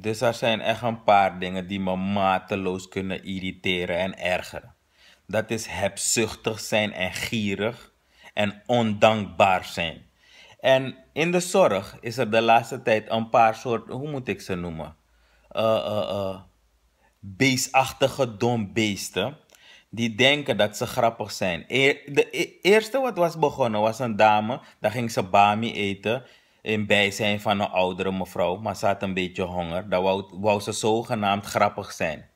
Dus er zijn echt een paar dingen die me mateloos kunnen irriteren en ergeren. Dat is hebzuchtig zijn en gierig en ondankbaar zijn. En in de zorg is er de laatste tijd een paar soorten, hoe moet ik ze noemen? Uh, beestachtige dombeesten. Die denken dat ze grappig zijn. E, de e, eerste wat was begonnen was een dame, daar ging ze bami eten in bijzijn van een oudere mevrouw, maar ze had een beetje honger. Dan wou, wou ze zogenaamd grappig zijn.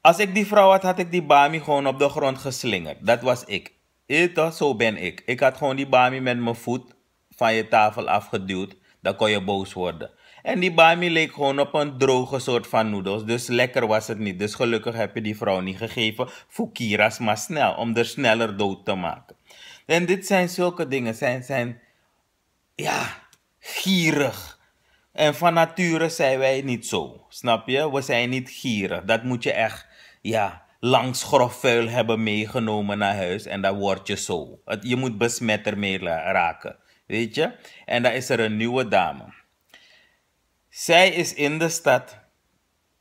Als ik die vrouw had, had ik die bami gewoon op de grond geslingerd. Dat was ik. Eet eh, zo ben ik. Ik had gewoon die bami met mijn voet van je tafel afgeduwd. Dan kon je boos worden. En die bami leek gewoon op een droge soort van noedels. Dus lekker was het niet. Dus gelukkig heb je die vrouw niet gegeven. Fukiras maar snel, om er sneller dood te maken. En dit zijn zulke dingen. Zijn, zijn ja, gierig. En van nature zijn wij niet zo, snap je? We zijn niet gierig. Dat moet je echt, ja, langs grof vuil hebben meegenomen naar huis en dan word je zo. je moet besmetter ermee raken, weet je? En dan is er een nieuwe dame. Zij is in de stad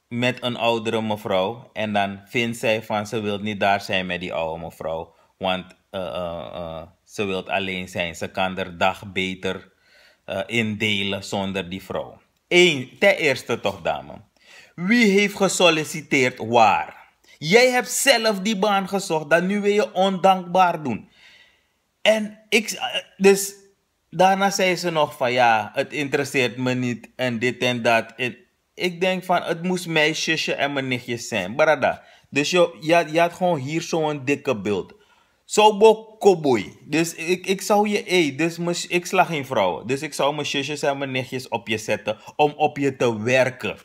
met een oudere mevrouw en dan vindt zij van ze wil niet daar zijn met die oude mevrouw, want uh, uh, ze wil alleen zijn. Ze kan er dag beter uh, indelen zonder die vrouw. Eén, ten eerste toch, dame. Wie heeft gesolliciteerd waar? Jij hebt zelf die baan gezocht, dan nu wil je ondankbaar doen. En ik, eh, dus daarna zei ze nog van ja, het interesseert me niet en dit en dat. ik denk van het moest mijn zusje en mijn nichtjes zijn, brada. Dus je, je, je had gewoon hier zo'n dikke beeld. Zo koboy. Dus ik, ik zou je, hey dus ik sla geen vrouwen. Dus ik zou mijn zusjes en mijn nichtjes op je zetten om op je te werken.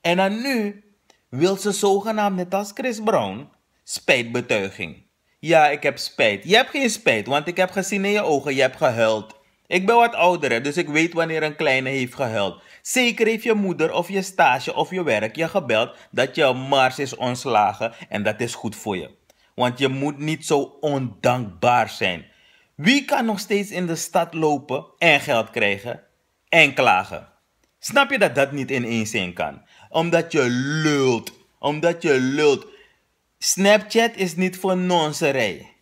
En dan nu wil ze zogenaamd net als Chris Brown spijtbetuiging. Ja, ik heb spijt. Je hebt geen spijt, want ik heb gezien in je ogen, je hebt gehuild. Ik ben wat ouder, dus ik weet wanneer een kleine heeft gehuild. Zeker heeft je moeder of je stage of je werk je gebeld dat je Mars is ontslagen en dat is goed voor je. Want je moet niet zo ondankbaar zijn. Wie kan nog steeds in de stad lopen en geld krijgen en klagen? Snap je dat dat niet in één zin kan? Omdat je lult. Omdat je lult. Snapchat is niet voor nonserij.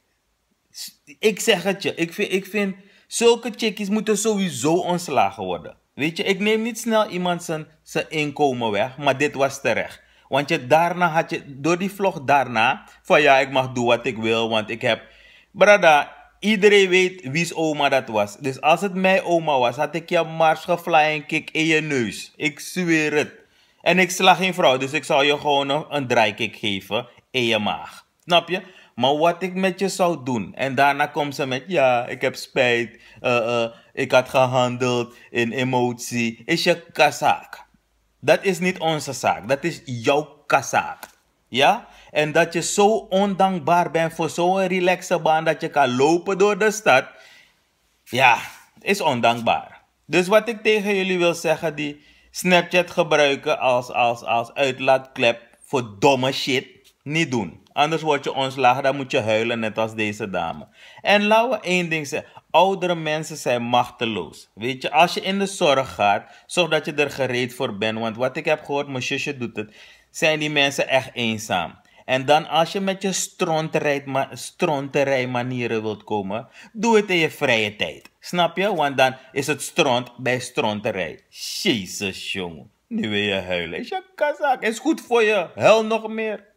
Ik zeg het je. Ik vind, ik vind zulke chickies moeten sowieso ontslagen worden. Weet je, ik neem niet snel iemand zijn, zijn inkomen weg, maar dit was terecht. Want je, daarna had je, door die vlog daarna, van ja, ik mag doen wat ik wil, want ik heb... Brada, iedereen weet wie's oma dat was. Dus als het mijn oma was, had ik je mars en kick in je neus. Ik zweer het. En ik sla geen vrouw, dus ik zal je gewoon een, een draaikick geven in je maag. Snap je? Maar wat ik met je zou doen. En daarna komt ze met: Ja, ik heb spijt. Eh, eh, ik had gehandeld in emotie. Is je kazak. Dat is niet onze zaak. Dat is jouw kazaak. Ja? En dat je zo ondankbaar bent voor zo'n relaxe baan dat je kan lopen door de stad. Ja, is ondankbaar. Dus wat ik tegen jullie wil zeggen, die Snapchat gebruiken als, als, als uitlaatklep voor domme shit niet doen. Anders word je ontslagen, dan moet je huilen, net als deze dame. En laten we één ding zeggen. Oudere mensen zijn machteloos. Weet je, als je in de zorg gaat, zorg dat je er gereed voor bent. Want wat ik heb gehoord, mijn zusje doet het, zijn die mensen echt eenzaam. En dan als je met je stronterij manieren wilt komen, doe het in je vrije tijd. Snap je? Want dan is het stront bij stronterij. Jezus jongen, nu wil je huilen. Is je kazak, is goed voor je. Huil nog meer.